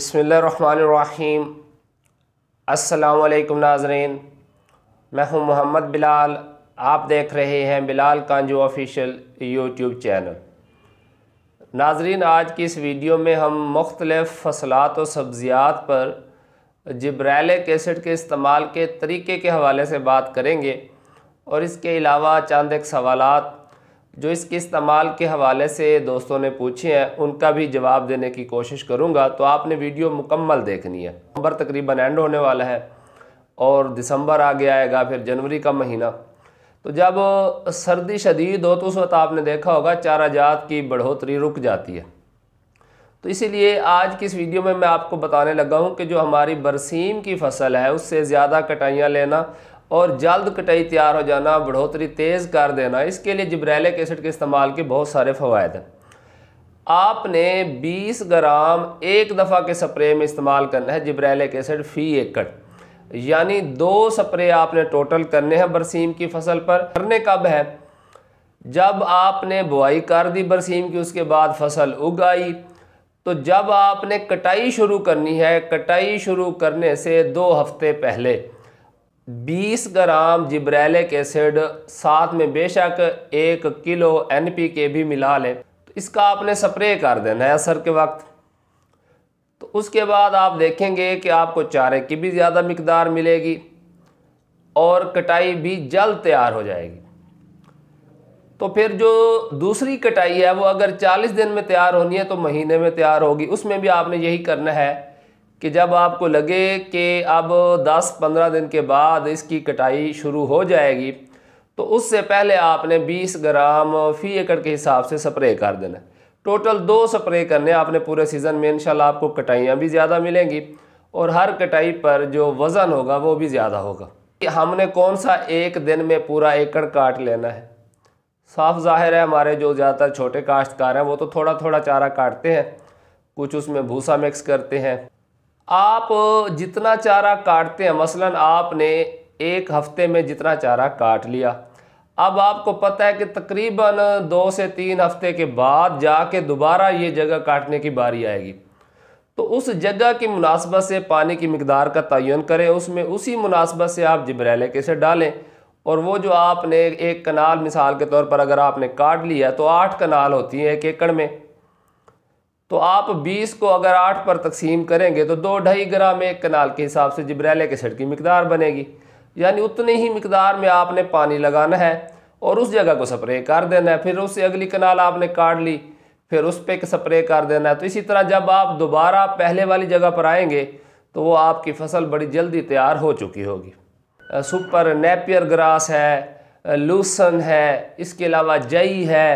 बसमीम अल्लाम नाजरीन मैं हूं मोहम्मद बिलाल आप देख रहे हैं Bilal Kanju official YouTube channel नाजरीन आज की इस वीडियो में हम मुख्तलफ़ फसलात और सब्ज़ियात पर जब्रैलिक एसिड के इस्तेमाल के तरीके के हवाले से बात करेंगे और इसके अलावा चंद एक सवालत जो इसके इस्तेमाल के हवाले से दोस्तों ने पूछे हैं उनका भी जवाब देने की कोशिश करूँगा तो आपने वीडियो मुकम्मल देखनी है नवंबर तकरीबन एंड होने वाला है और दिसंबर आगे आएगा फिर जनवरी का महीना तो जब सर्दी शदीद हो तो उस वक्त आपने देखा होगा चारा जात की बढ़ोतरी रुक जाती है तो इसीलिए आज की इस वीडियो में मैं आपको बताने लगा हूँ कि जो हमारी बरसीम की फसल है उससे ज़्यादा कटाइयाँ लेना और जल्द कटाई तैयार हो जाना बढ़ोतरी तेज़ कर देना इसके लिए जबरेलिक एसिड के इस्तेमाल के बहुत सारे फ़वाद हैं आपने 20 ग्राम एक दफ़ा के स्प्रे में इस्तेमाल करना है जबरेलिक एसिड फ़ी एकड़ यानी दो स्प्रे आपने टोटल करने हैं बरसीम की फसल पर करने कब है जब आपने बुआई कर दी बरसीम की उसके बाद फसल उगाई तो जब आपने कटाई शुरू करनी है कटाई शुरू करने से दो हफ्ते पहले 20 ग्राम जिब्रैलिक एसिड साथ में बेशक एक किलो एन पी के भी मिला लें तो इसका आपने स्प्रे कर देना है असर के वक्त तो उसके बाद आप देखेंगे कि आपको चारे की भी ज़्यादा मकदार मिलेगी और कटाई भी जल्द तैयार हो जाएगी तो फिर जो दूसरी कटाई है वो अगर 40 दिन में तैयार होनी है तो महीने में तैयार होगी उसमें भी आपने यही करना है कि जब आपको लगे कि अब 10-15 दिन के बाद इसकी कटाई शुरू हो जाएगी तो उससे पहले आपने 20 ग्राम फ़ी एकड़ के हिसाब से स्प्रे कर देना टोटल दो स्प्रे करने आपने पूरे सीज़न में इनशाला आपको कटाइयाँ भी ज़्यादा मिलेंगी और हर कटाई पर जो वज़न होगा वो भी ज़्यादा होगा कि हमने कौन सा एक दिन में पूरा एकड़ काट लेना है साफ जाहिर है हमारे जो ज़्यादातर छोटे काश्तकार हैं वो तो थोड़ा थोड़ा चारा काटते हैं कुछ उसमें भूसा मिक्स करते हैं आप जितना चारा काटते हैं मसलन आपने एक हफ्ते में जितना चारा काट लिया अब आपको पता है कि तकरीबन दो से तीन हफ्ते के बाद जाके दोबारा ये जगह काटने की बारी आएगी तो उस जगह की मुनासबत से पानी की मकदार का तयन करें उसमें उसी मुनासबत से आप के से डालें और वो जो आपने एक कनाल मिसाल के तौर पर अगर आपने काट लिया तो आठ कनाल होती हैं एक एकड़ में तो आप 20 को अगर 8 पर तकसीम करेंगे तो दो ढाई ग्राम एक कनाल के हिसाब से जबरेले के सड़ की मकदार बनेगी यानी उतनी ही मकदार में आपने पानी लगाना है और उस जगह को स्प्रे कर देना है फिर उससे अगली कनाल आपने काट ली फिर उस पर स्प्रे कर देना है तो इसी तरह जब आप दोबारा पहले वाली जगह पर आएंगे तो वो आपकी फसल बड़ी जल्दी तैयार हो चुकी होगी सुपर नेपियर ग्रास है लूसन है इसके अलावा जई है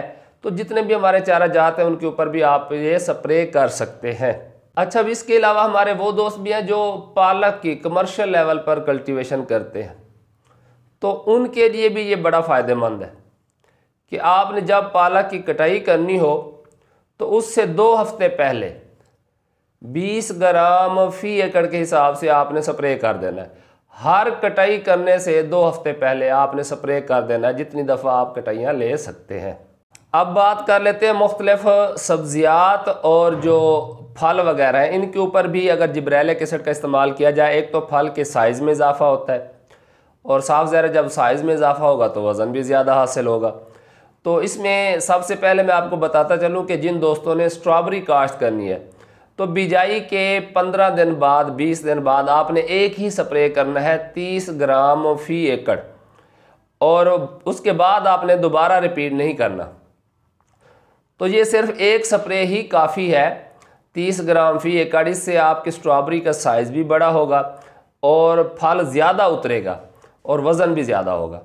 तो जितने भी हमारे चारा जात हैं उनके ऊपर भी आप ये स्प्रे कर सकते हैं अच्छा अब इसके अलावा हमारे वो दोस्त भी हैं जो पालक की कमर्शियल लेवल पर कल्टीवेशन करते हैं तो उनके लिए भी ये बड़ा फ़ायदेमंद है कि आपने जब पालक की कटाई करनी हो तो उससे दो हफ्ते पहले 20 ग्राम फी एकड़ के हिसाब से आपने स्प्रे कर देना है हर कटाई करने से दो हफ्ते पहले आपने स्प्रे कर देना है जितनी दफ़ा आप कटाइयाँ ले सकते हैं अब बात कर लेते हैं मुख्तलफ़ सब्ज़ियात और जो फल वगैरह हैं इनके ऊपर भी अगर जबरेल किसट का इस्तेमाल किया जाए एक तो फल के साइज़ में इजाफ़ा होता है और साफ ज़रा जब साइज़ में इजाफ़ा होगा तो वज़न भी ज़्यादा हासिल होगा तो इसमें सबसे पहले मैं आपको बताता चलूँ कि जिन दोस्तों ने स्ट्रॉबेरी काश्त करनी है तो बिजाई के पंद्रह दिन बाद बीस दिन बाद आपने एक ही स्प्रे करना है तीस ग्राम फ़ी एकड़ और उसके बाद आपने दोबारा रिपीट नहीं करना तो ये सिर्फ एक स्प्रे ही काफ़ी है तीस ग्राम फी एकड़ से आपकी स्ट्रॉबेरी का साइज़ भी बड़ा होगा और फल ज़्यादा उतरेगा और वज़न भी ज़्यादा होगा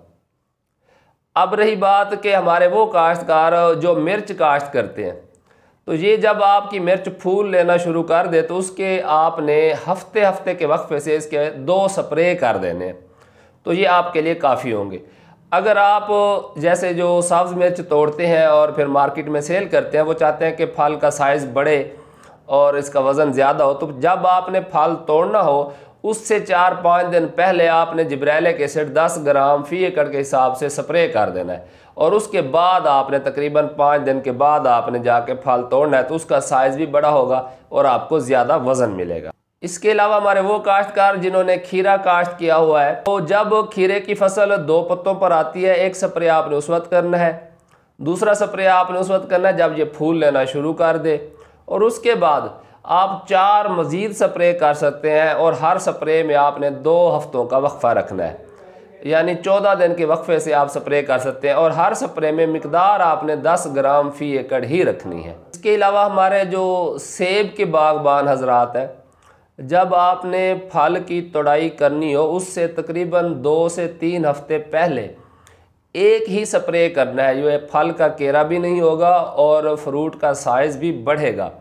अब रही बात कि हमारे वो काश्तकार जो मिर्च काश्त करते हैं तो ये जब आपकी मिर्च फूल लेना शुरू कर दे तो उसके आपने हफ्ते हफ्ते के वक्फे से इसके दो स्प्रे कर देने तो ये आपके लिए काफ़ी होंगे अगर आप जैसे जो सब्ज़ मिर्च तोड़ते हैं और फिर मार्केट में सेल करते हैं वो चाहते हैं कि फल का साइज़ बढ़े और इसका वज़न ज़्यादा हो तो जब आपने फल तोड़ना हो उससे चार पाँच दिन पहले आपने के एसिड दस ग्राम फ़ी एकड़ के हिसाब से स्प्रे कर देना है और उसके बाद आपने तकरीबन पाँच दिन के बाद आपने जाके फल तोड़ना है तो उसका साइज़ भी बड़ा होगा और आपको ज़्यादा वज़न मिलेगा इसके अलावा हमारे वो काश्तकार जिन्होंने खीरा काश्त किया हुआ है तो जब खीरे की फसल दो पत्तों पर आती है एक स्प्रे आपने उस वक्त करना है दूसरा स्प्रे आपने उस वक्त करना है जब ये फूल लेना शुरू कर दे और उसके बाद आप चार मज़ीद स्प्रे कर सकते हैं और हर स्प्रे में आपने दो हफ़्तों का वक्फ़ा रखना है यानी चौदह दिन के वक्फ़े से आप स्प्रे कर सकते हैं और हर स्प्रे में मकदार आपने दस ग्राम फ़ी एकड़ ही रखनी है इसके अलावा हमारे जो सेब के बागबान हजरात हैं जब आपने फल की तोड़ाई करनी हो उससे तकरीबन दो से तीन हफ्ते पहले एक ही स्प्रे करना है जो है फल का केरा भी नहीं होगा और फ्रूट का साइज़ भी बढ़ेगा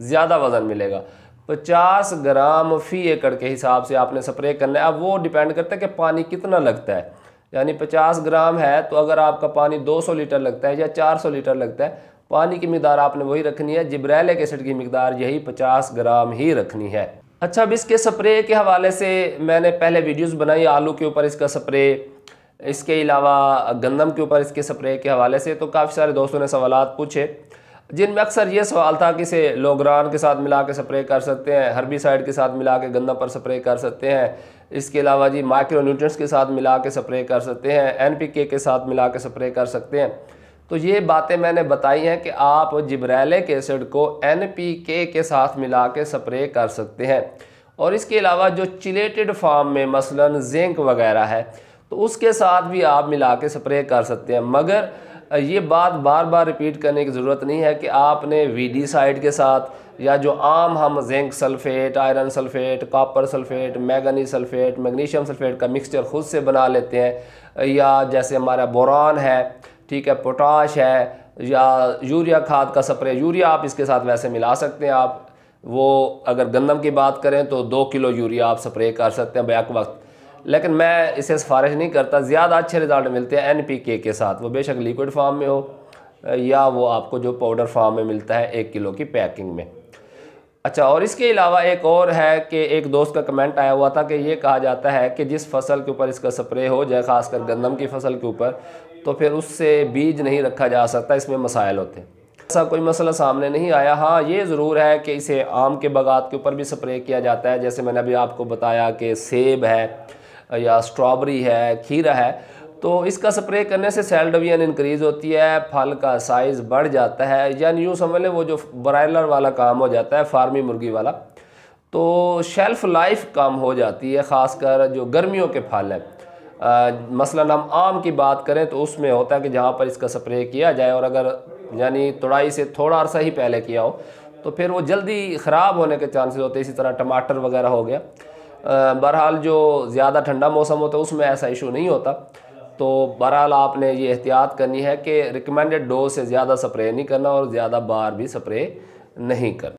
ज़्यादा वज़न मिलेगा पचास ग्राम फ़ी एकड़ के हिसाब से आपने स्प्रे करना है अब वो डिपेंड करता है कि पानी कितना लगता है यानी पचास ग्राम है तो अगर आपका पानी दो सौ लीटर लगता है या चार सौ लीटर लगता है पानी की मकदार आपने वही रखनी है जिब्रैलिक एसिड की मकदार यही पचास ग्राम ही रखनी है अच्छा अब इसके स्प्रे के हवाले से मैंने पहले वीडियोस बनाई आलू के ऊपर इसका स्प्रे इसके अलावा गंदम के ऊपर इसके स्प्रे के हवाले से तो काफ़ी सारे दोस्तों ने सवाल पूछे जिनमें अक्सर ये सवाल था कि इसे लोगरान के साथ मिला के स्प्रे कर सकते हैं हर्बिसाइड के साथ मिला के गंदम पर स्प्रे कर सकते हैं इसके अलावा जी माइक्रोन्यूट्रंस के साथ मिला के स्प्रे कर सकते हैं एन के साथ मिला के स्प्रे कर सकते हैं तो ये बातें मैंने बताई हैं कि आप जिब्रैलिक एसिड को एन पी के के साथ मिला के स्प्रे कर सकते हैं और इसके अलावा जो चिलेटेड फार्म में मसलन जिंक वगैरह है तो उसके साथ भी आप मिला के स्प्रे कर सकते हैं मगर ये बात बार बार रिपीट करने की ज़रूरत नहीं है कि आपने वी साइड के साथ या जो आम हम zinc sulphate iron sulphate copper sulphate manganese sulphate magnesium sulphate का मिक्सचर खुद से बना लेते हैं या जैसे हमारा बोरान है ठीक है पोटाश है या यूरिया खाद का स्प्रे यूरिया आप इसके साथ वैसे मिला सकते हैं आप वो अगर गंदम की बात करें तो दो किलो यूरिया आप स्प्रे कर सकते हैं बैक वक्त लेकिन मैं इसे सिफारिश नहीं करता ज़्यादा अच्छे रिज़ल्ट मिलते हैं एन पी के के साथ वो बेशक लिक्विड फार्म में हो या वो आपको जो पाउडर फार्म में मिलता है एक किलो की पैकिंग में अच्छा और इसके अलावा एक और है कि एक दोस्त का कमेंट आया हुआ था कि ये कहा जाता है कि जिस फसल के ऊपर इसका स्प्रे हो जाए खासकर गंदम की फसल के ऊपर तो फिर उससे बीज नहीं रखा जा सकता इसमें मसाइल होते हैं ऐसा कोई मसला सामने नहीं आया हाँ ये ज़रूर है कि इसे आम के बाग़ात के ऊपर भी स्प्रे किया जाता है जैसे मैंने अभी आपको बताया कि सेब है या स्ट्रॉबेरी है खीरा है तो इसका स्प्रे करने से सेल डिवीजन इंक्रीज़ होती है फल का साइज़ बढ़ जाता है यानी यूँ समझ लें वो जो ब्रायलर वाला काम हो जाता है फार्मी मुर्गी वाला तो शेल्फ़ लाइफ कम हो जाती है ख़ासकर जो गर्मियों के फल हैं मसलन हम आम की बात करें तो उसमें होता है कि जहाँ पर इसका स्प्रे किया जाए और अगर यानी तोड़ाई से थोड़ा अर्सा ही पहले किया हो तो फिर वो जल्दी ख़राब होने के चांसेस होते हैं इसी तरह टमाटर वगैरह हो गया बहरहाल जो ज़्यादा ठंडा मौसम होता है उसमें ऐसा इशू नहीं होता तो बहरहाल आपने ये एहतियात करनी है कि रिकमेंडेड डोज से ज़्यादा स्प्रे नहीं करना और ज़्यादा बार भी स्प्रे नहीं करना